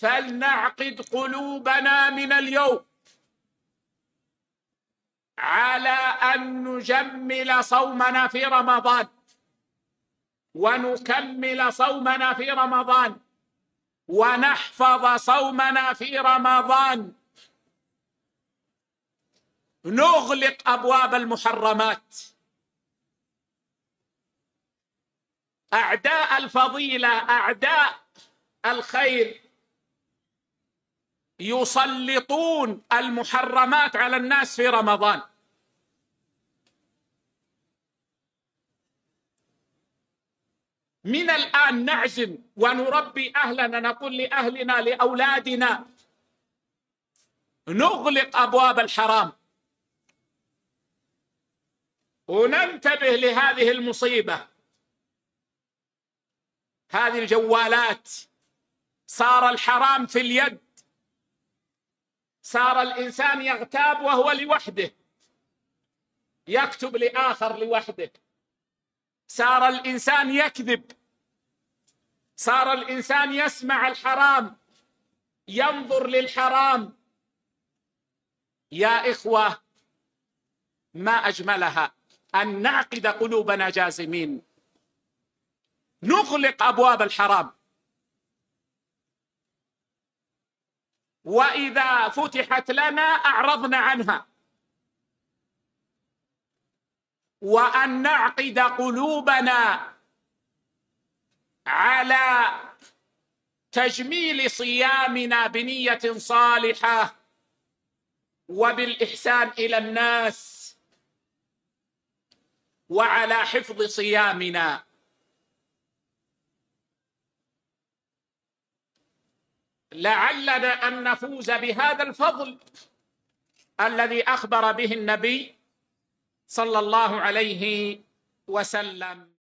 فلنعقد قلوبنا من اليوم على أن نجمل صومنا في رمضان ونكمل صومنا في رمضان ونحفظ صومنا في رمضان نغلق أبواب المحرمات أعداء الفضيلة أعداء الخير يسلطون المحرمات على الناس في رمضان من الآن نعزم ونربي أهلنا نقول لأهلنا لأولادنا نغلق أبواب الحرام وننتبه لهذه المصيبة هذه الجوالات صار الحرام في اليد صار الإنسان يغتاب وهو لوحده يكتب لآخر لوحده صار الإنسان يكذب صار الإنسان يسمع الحرام ينظر للحرام يا إخوة ما أجملها أن نعقد قلوبنا جازمين نغلق أبواب الحرام واذا فتحت لنا اعرضنا عنها وان نعقد قلوبنا على تجميل صيامنا بنيه صالحه وبالاحسان الى الناس وعلى حفظ صيامنا لعلنا ان نفوز بهذا الفضل الذي اخبر به النبي صلى الله عليه وسلم